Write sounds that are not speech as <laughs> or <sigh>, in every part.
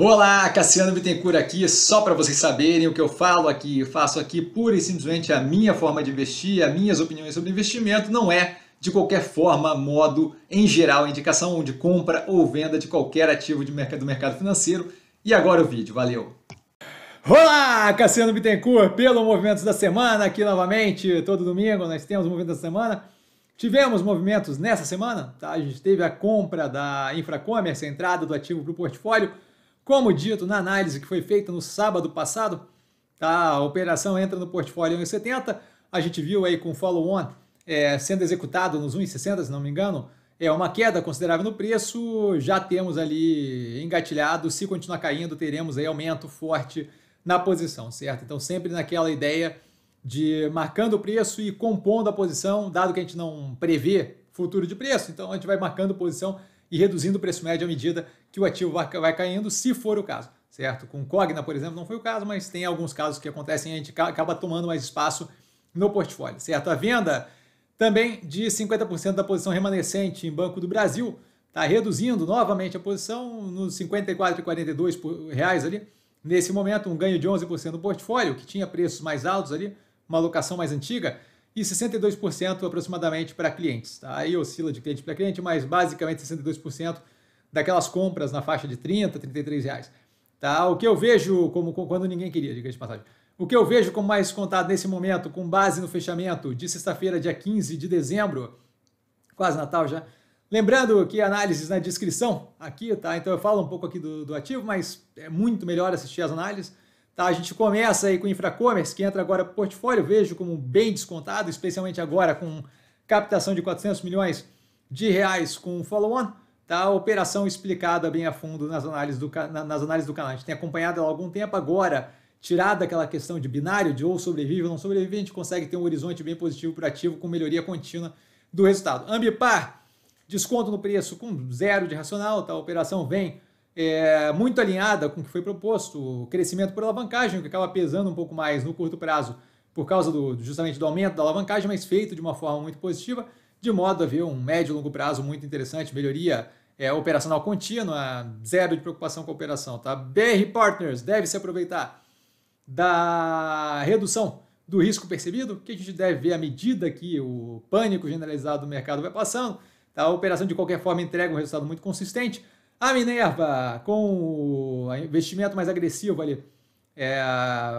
Olá, Cassiano Bittencourt aqui, só para vocês saberem o que eu falo aqui, eu faço aqui pura e simplesmente a minha forma de investir, as minhas opiniões sobre investimento, não é de qualquer forma, modo, em geral, indicação de compra ou venda de qualquer ativo de mercado, do mercado financeiro. E agora o vídeo, valeu! Olá, Cassiano Bittencourt, pelo Movimentos da Semana, aqui novamente, todo domingo nós temos o Movimento da Semana. Tivemos movimentos nessa semana, tá? a gente teve a compra da Infracommerce, a entrada do ativo para o portfólio, como dito na análise que foi feita no sábado passado, a operação entra no portfólio 1,70. A gente viu aí com follow-on é, sendo executado nos 1,60, se não me engano, é uma queda considerável no preço. Já temos ali engatilhado. Se continuar caindo, teremos aí aumento forte na posição, certo? Então, sempre naquela ideia de marcando o preço e compondo a posição, dado que a gente não prevê futuro de preço, então a gente vai marcando posição e reduzindo o preço médio à medida que o ativo vai caindo, se for o caso, certo? Com Cogna, por exemplo, não foi o caso, mas tem alguns casos que acontecem e a gente acaba tomando mais espaço no portfólio, certo? A venda também de 50% da posição remanescente em Banco do Brasil, está reduzindo novamente a posição nos R$ 54,42 reais ali. Nesse momento, um ganho de 11% do portfólio, que tinha preços mais altos ali, uma alocação mais antiga, e 62% aproximadamente para clientes. Tá? Aí oscila de cliente para cliente, mas basicamente 62% daquelas compras na faixa de 30, 33 reais. Tá? O que eu vejo como quando ninguém queria, diga de passagem. O que eu vejo como mais contado nesse momento, com base no fechamento de sexta-feira, dia 15 de dezembro, quase Natal já. Lembrando que análises na descrição aqui, tá? Então eu falo um pouco aqui do, do ativo, mas é muito melhor assistir as análises. Tá, a gente começa aí com o InfraCommerce, que entra agora no portfólio, vejo como bem descontado, especialmente agora com captação de 400 milhões de reais com follow-on. Tá, a operação explicada bem a fundo nas análises, do, nas análises do canal. A gente tem acompanhado ela há algum tempo agora, tirada aquela questão de binário, de ou sobrevive ou não sobrevive, a gente consegue ter um horizonte bem positivo para ativo com melhoria contínua do resultado. Ambipar, desconto no preço com zero de racional, tá, a operação vem é, muito alinhada com o que foi proposto, o crescimento por alavancagem, que acaba pesando um pouco mais no curto prazo por causa do, justamente do aumento da alavancagem, mas feito de uma forma muito positiva, de modo a ver um médio e longo prazo muito interessante, melhoria é, operacional contínua, zero de preocupação com a operação. Tá? BR Partners deve se aproveitar da redução do risco percebido, que a gente deve ver à medida que o pânico generalizado do mercado vai passando. Tá? A operação, de qualquer forma, entrega um resultado muito consistente. A Minerva, com o investimento mais agressivo ali, é,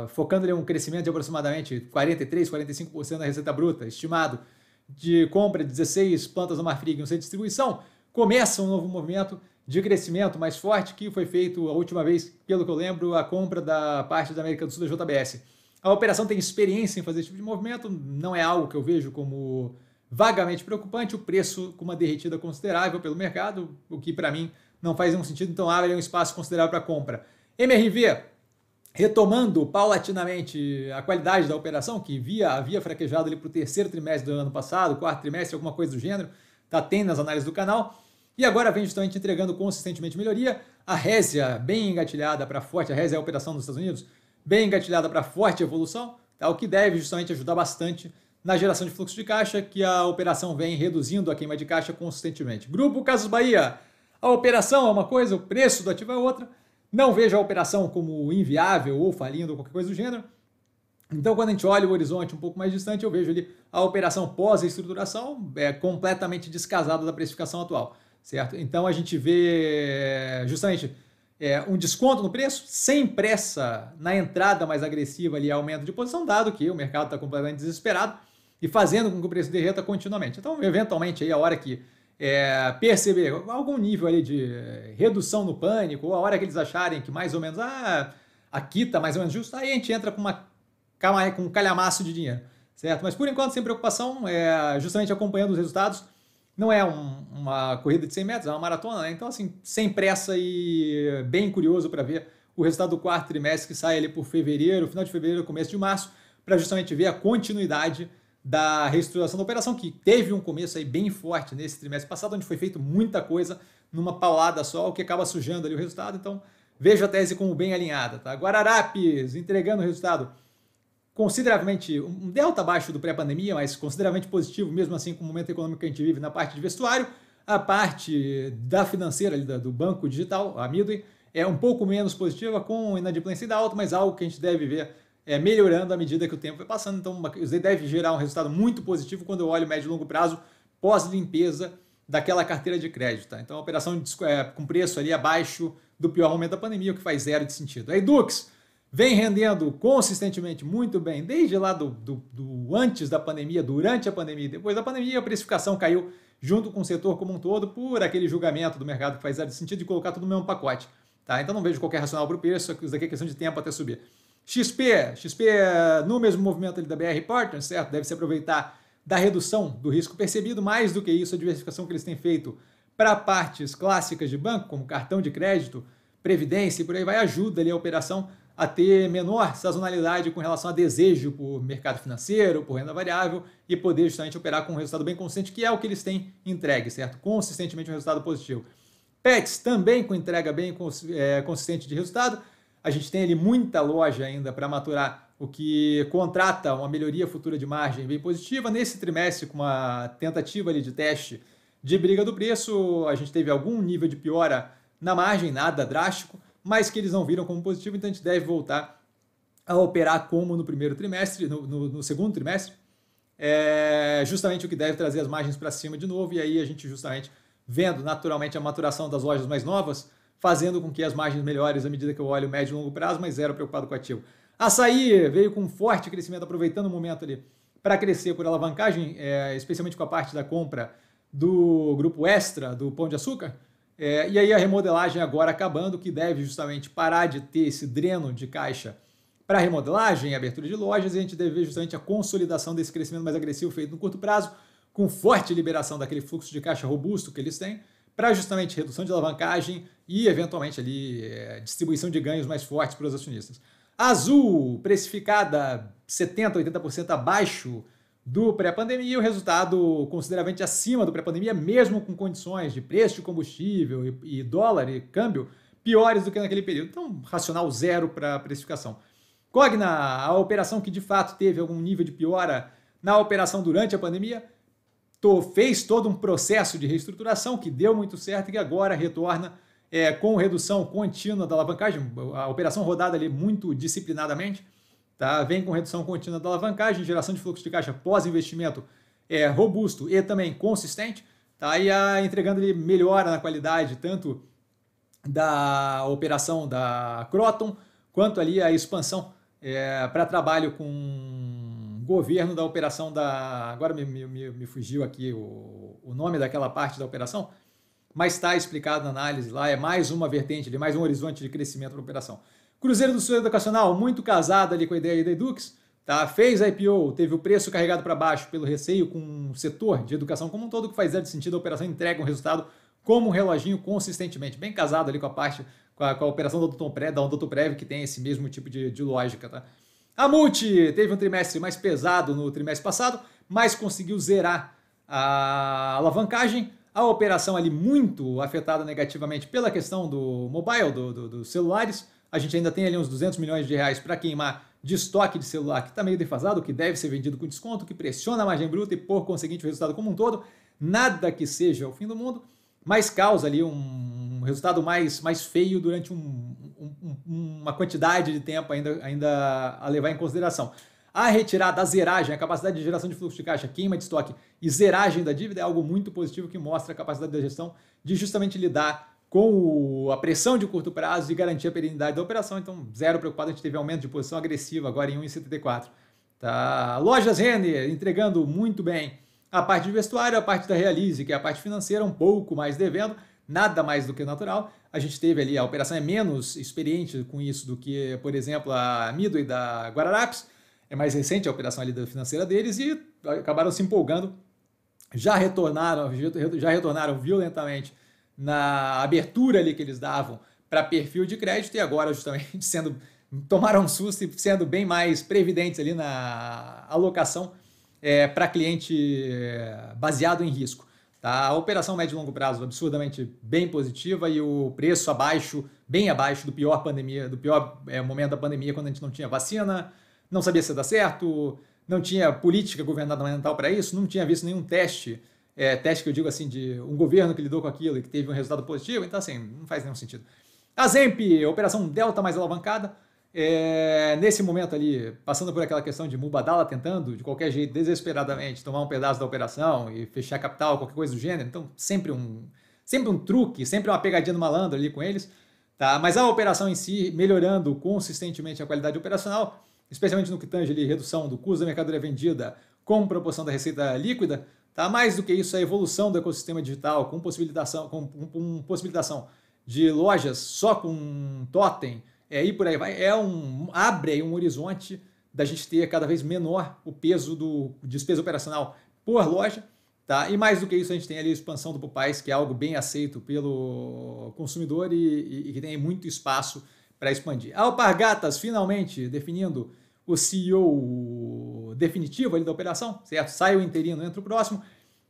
focando em um crescimento de aproximadamente 43%, 45% da receita bruta, estimado de compra de 16 plantas no Marfrig e centro de distribuição, começa um novo movimento de crescimento mais forte que foi feito a última vez, pelo que eu lembro, a compra da parte da América do Sul da JBS. A operação tem experiência em fazer esse tipo de movimento, não é algo que eu vejo como vagamente preocupante, o preço com uma derretida considerável pelo mercado, o que para mim não faz nenhum sentido, então abre um espaço considerável para compra. MRV, retomando paulatinamente a qualidade da operação, que via, havia fraquejado ali para o terceiro trimestre do ano passado, quarto trimestre, alguma coisa do gênero, está tendo nas análises do canal. E agora vem justamente entregando consistentemente melhoria. A Résia, bem engatilhada para forte, a Résia é a operação dos Estados Unidos, bem engatilhada para forte evolução, tá? o que deve justamente ajudar bastante na geração de fluxo de caixa, que a operação vem reduzindo a queima de caixa consistentemente. Grupo Casos Bahia, a operação é uma coisa, o preço do ativo é outra. Não vejo a operação como inviável ou falindo ou qualquer coisa do gênero. Então, quando a gente olha o horizonte um pouco mais distante, eu vejo ali a operação pós-estruturação é, completamente descasada da precificação atual, certo? Então, a gente vê justamente é, um desconto no preço, sem pressa na entrada mais agressiva ali, aumento de posição, dado que o mercado está completamente desesperado e fazendo com que o preço derreta continuamente. Então, eventualmente, aí, a hora que é, perceber algum nível ali de é, redução no pânico, ou a hora que eles acharem que mais ou menos, ah, aqui está mais ou menos justo, aí a gente entra com, uma, com um calhamaço de dinheiro, certo? Mas por enquanto, sem preocupação, é, justamente acompanhando os resultados, não é um, uma corrida de 100 metros, é uma maratona, né? Então, assim, sem pressa e bem curioso para ver o resultado do quarto trimestre que sai ali por fevereiro, final de fevereiro, começo de março, para justamente ver a continuidade da reestruturação da operação, que teve um começo aí bem forte nesse trimestre passado, onde foi feito muita coisa numa paulada só, o que acaba sujando ali o resultado. Então, vejo a tese como bem alinhada. Tá? Guararapes entregando o resultado consideravelmente, um delta abaixo do pré-pandemia, mas consideravelmente positivo, mesmo assim com o momento econômico que a gente vive na parte de vestuário. A parte da financeira, ali, do banco digital, a Midway, é um pouco menos positiva, com inadimplência ainda alta, mas algo que a gente deve ver é, melhorando à medida que o tempo vai passando. Então, isso deve gerar um resultado muito positivo quando eu olho médio e longo prazo pós-limpeza daquela carteira de crédito. Tá? Então, a operação de, é, com preço ali abaixo do pior momento da pandemia, o que faz zero de sentido. Aí, Dux vem rendendo consistentemente muito bem desde lá do, do, do antes da pandemia, durante a pandemia, depois da pandemia, a precificação caiu junto com o setor como um todo por aquele julgamento do mercado que faz zero de sentido de colocar tudo no mesmo pacote. Tá? Então, não vejo qualquer racional para o preço, isso daqui é questão de tempo até subir. XP, XP no mesmo movimento ali da BR Partners, certo? Deve se aproveitar da redução do risco percebido, mais do que isso, a diversificação que eles têm feito para partes clássicas de banco, como cartão de crédito, previdência e por aí vai, ajuda ali a operação a ter menor sazonalidade com relação a desejo por mercado financeiro, por renda variável e poder justamente operar com um resultado bem consistente, que é o que eles têm entregue, certo? Consistentemente um resultado positivo. Pets também com entrega bem eh, consistente de resultado, a gente tem ali muita loja ainda para maturar, o que contrata uma melhoria futura de margem bem positiva. Nesse trimestre, com uma tentativa ali de teste de briga do preço, a gente teve algum nível de piora na margem, nada drástico, mas que eles não viram como positivo, então a gente deve voltar a operar como no primeiro trimestre, no, no, no segundo trimestre, é justamente o que deve trazer as margens para cima de novo, e aí a gente justamente vendo naturalmente a maturação das lojas mais novas, fazendo com que as margens melhores à medida que eu olho médio e longo prazo, mas zero preocupado com o ativo. Açaí veio com forte crescimento, aproveitando o momento ali para crescer por alavancagem, é, especialmente com a parte da compra do grupo Extra, do Pão de Açúcar. É, e aí a remodelagem agora acabando, que deve justamente parar de ter esse dreno de caixa para remodelagem, abertura de lojas, e a gente deve ver justamente a consolidação desse crescimento mais agressivo feito no curto prazo, com forte liberação daquele fluxo de caixa robusto que eles têm para justamente redução de alavancagem e, eventualmente, ali, eh, distribuição de ganhos mais fortes para os acionistas. Azul, precificada 70%, 80% abaixo do pré-pandemia, o resultado consideravelmente acima do pré-pandemia, mesmo com condições de preço de combustível e, e, dólar e câmbio piores do que naquele período. Então, racional zero para a precificação. Cogna, a operação que de fato teve algum nível de piora na operação durante a pandemia, fez todo um processo de reestruturação que deu muito certo e que agora retorna é, com redução contínua da alavancagem, a operação rodada ali muito disciplinadamente, tá? vem com redução contínua da alavancagem, geração de fluxo de caixa pós-investimento é, robusto e também consistente, tá? e a, entregando ali melhora na qualidade tanto da operação da Croton quanto ali a expansão é, para trabalho com governo da operação da. Agora me, me, me fugiu aqui o, o nome daquela parte da operação, mas está explicado na análise lá, é mais uma vertente, mais um horizonte de crescimento para a operação. Cruzeiro do Sul Educacional, muito casado ali com a ideia da Edux, tá? fez a IPO, teve o preço carregado para baixo pelo receio com o setor de educação como um todo, que faz zero sentido, a operação entrega um resultado como um reloginho consistentemente, bem casado ali com a parte, com a, com a operação do Odontoprev, da Odontoprev, que tem esse mesmo tipo de, de lógica, tá? A Multi teve um trimestre mais pesado no trimestre passado, mas conseguiu zerar a alavancagem. A operação ali muito afetada negativamente pela questão do mobile, do, do, dos celulares. A gente ainda tem ali uns 200 milhões de reais para queimar de estoque de celular que está meio defasado, que deve ser vendido com desconto, que pressiona a margem bruta e, por conseguinte, o resultado como um todo. Nada que seja o fim do mundo, mas causa ali um resultado mais, mais feio durante um, um, uma quantidade de tempo ainda, ainda a levar em consideração. A retirada, a zeragem, a capacidade de geração de fluxo de caixa, queima de estoque e zeragem da dívida é algo muito positivo que mostra a capacidade da gestão de justamente lidar com a pressão de curto prazo e garantir a perenidade da operação. Então, zero preocupado, a gente teve aumento de posição agressiva agora em 1,74. Tá? Lojas Renner entregando muito bem a parte de vestuário, a parte da Realize, que é a parte financeira, um pouco mais devendo, nada mais do que natural a gente teve ali, a operação é menos experiente com isso do que, por exemplo, a Midway da Guararapes, é mais recente a operação ali da financeira deles e acabaram se empolgando, já retornaram, já retornaram violentamente na abertura ali que eles davam para perfil de crédito e agora justamente <laughs> sendo tomaram um susto e sendo bem mais previdentes ali na alocação é, para cliente é, baseado em risco. Tá? A operação médio e longo prazo absurdamente bem positiva e o preço abaixo, bem abaixo do pior pandemia, do pior é, momento da pandemia, quando a gente não tinha vacina, não sabia se ia dar certo, não tinha política governamental para isso, não tinha visto nenhum teste, é, teste que eu digo assim, de um governo que lidou com aquilo e que teve um resultado positivo, então assim, não faz nenhum sentido. A Zemp, operação delta mais alavancada, é, nesse momento ali, passando por aquela questão de Mubadala tentando, de qualquer jeito, desesperadamente, tomar um pedaço da operação e fechar capital, qualquer coisa do gênero. Então, sempre um, sempre um truque, sempre uma pegadinha do malandro ali com eles. Tá? Mas a operação em si, melhorando consistentemente a qualidade operacional, especialmente no que tange ali, redução do custo da mercadoria vendida com proporção da receita líquida, tá? mais do que isso, a evolução do ecossistema digital com possibilitação, com, com, com possibilitação de lojas só com totem, é, e por aí vai, é um, abre aí um horizonte da gente ter cada vez menor o peso do despesa operacional por loja, tá? E mais do que isso, a gente tem ali a expansão do Popeyes, que é algo bem aceito pelo consumidor e, e, e que tem muito espaço para expandir. Alpargatas, finalmente, definindo o CEO definitivo ali da operação, certo? Sai o interino, entra o próximo.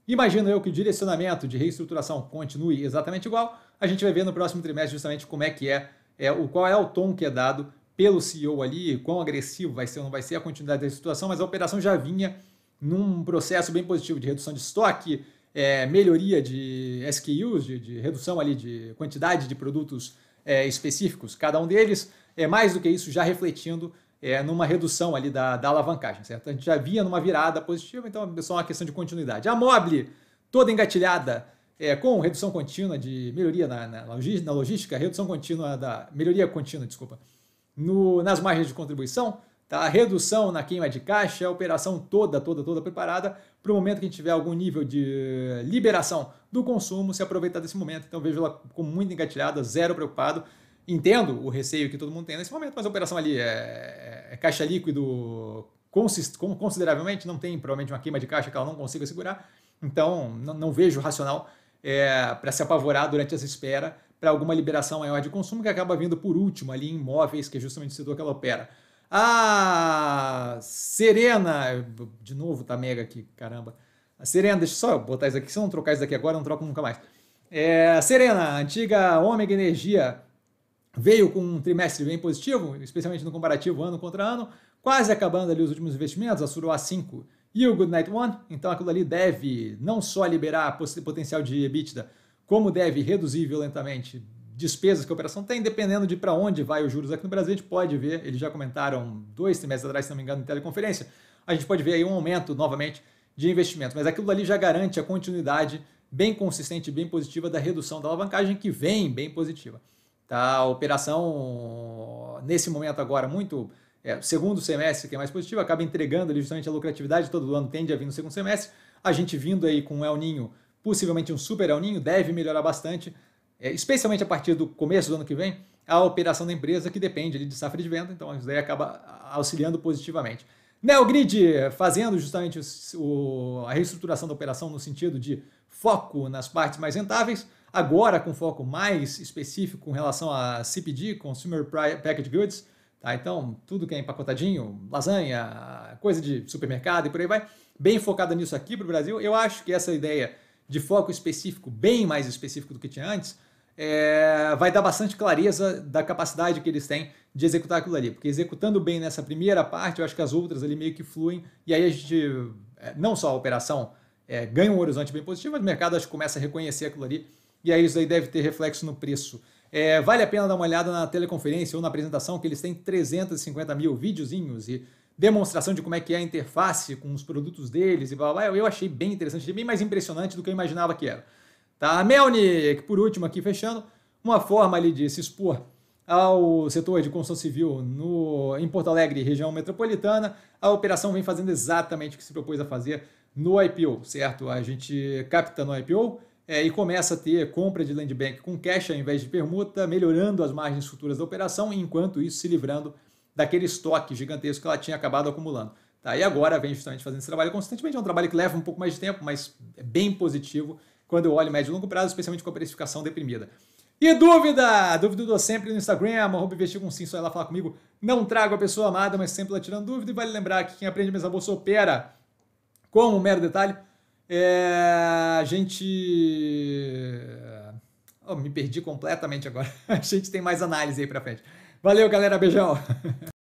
Imagino eu que o direcionamento de reestruturação continue exatamente igual. A gente vai ver no próximo trimestre justamente como é que é é, o, qual é o tom que é dado pelo CEO ali, quão agressivo vai ser ou não vai ser a continuidade da situação, mas a operação já vinha num processo bem positivo de redução de estoque, é, melhoria de SKUs, de, de, redução ali de quantidade de produtos é, específicos, cada um deles, é mais do que isso já refletindo é, numa redução ali da, da alavancagem, certo? A gente já vinha numa virada positiva, então é só uma questão de continuidade. A Mobile, toda engatilhada, é, com redução contínua de melhoria na, na, na logística, redução contínua da melhoria contínua, desculpa, no, nas margens de contribuição, tá? redução na queima de caixa, a operação toda, toda, toda preparada para o momento que a gente tiver algum nível de liberação do consumo, se aproveitar desse momento. Então vejo ela com muito engatilhada, zero preocupado. Entendo o receio que todo mundo tem nesse momento, mas a operação ali é, é, é caixa líquido consideravelmente, não tem provavelmente uma queima de caixa que ela não consiga segurar. Então não, não vejo racional é, para se apavorar durante essa espera para alguma liberação maior de consumo que acaba vindo por último ali em imóveis, que é justamente o setor que ela opera. A Serena, de novo tá mega aqui, caramba. A Serena, deixa só eu botar isso aqui, se eu não trocar isso daqui agora, eu não troco nunca mais. É, a Serena, antiga Ômega Energia, veio com um trimestre bem positivo, especialmente no comparativo ano contra ano, quase acabando ali os últimos investimentos, a Suruá 5 e o Good Night One. Então aquilo ali deve não só liberar potencial de EBITDA, como deve reduzir violentamente despesas que a operação tem, dependendo de para onde vai os juros aqui no Brasil. A gente pode ver, eles já comentaram dois trimestres atrás, se não me engano, em teleconferência, a gente pode ver aí um aumento novamente de investimento. Mas aquilo ali já garante a continuidade bem consistente, bem positiva da redução da alavancagem, que vem bem positiva. Tá? A operação, nesse momento agora, muito é, segundo semestre, que é mais positivo, acaba entregando ali justamente a lucratividade, todo ano tende a vir no segundo semestre. A gente vindo aí com um El Ninho, possivelmente um super El Ninho, deve melhorar bastante, é, especialmente a partir do começo do ano que vem, a operação da empresa que depende ali de safra de venda, então isso daí acaba auxiliando positivamente. Neogrid fazendo justamente o, a reestruturação da operação no sentido de foco nas partes mais rentáveis, agora com foco mais específico com relação a CPG, Consumer Packaged Goods, Tá? Então, tudo que é empacotadinho, lasanha, coisa de supermercado e por aí vai, bem focada nisso aqui para o Brasil. Eu acho que essa ideia de foco específico, bem mais específico do que tinha antes, é, vai dar bastante clareza da capacidade que eles têm de executar aquilo ali. Porque executando bem nessa primeira parte, eu acho que as outras ali meio que fluem, e aí a gente, é, não só a operação é, ganha um horizonte bem positivo, mas o mercado acho que começa a reconhecer aquilo ali, e aí isso aí deve ter reflexo no preço. É, vale a pena dar uma olhada na teleconferência ou na apresentação, que eles têm 350 mil videozinhos e demonstração de como é que é a interface com os produtos deles e blá blá. Eu achei bem interessante, bem mais impressionante do que eu imaginava que era. Tá? Melnik, por último, aqui fechando, uma forma ali de se expor ao setor de construção civil no, em Porto Alegre, região metropolitana, a operação vem fazendo exatamente o que se propôs a fazer no IPO, certo? A gente capta no IPO, é, e começa a ter compra de land bank com cash ao invés de permuta, melhorando as margens futuras da operação, enquanto isso se livrando daquele estoque gigantesco que ela tinha acabado acumulando. Tá, e agora vem justamente fazendo esse trabalho consistentemente, é um trabalho que leva um pouco mais de tempo, mas é bem positivo quando eu olho médio e longo prazo, especialmente com a precificação deprimida. E dúvida? Dúvida eu sempre no Instagram, arroba investir com sim, só ela falar comigo. Não trago a pessoa amada, mas sempre ela tirando dúvida. E vale lembrar que quem aprende a mesa bolsa opera com um mero detalhe. É, a gente. Eh, oh, me perdi completamente agora. <laughs> A gente tem mais análise aí pra frente. Valeu, galera. Beijão. <laughs>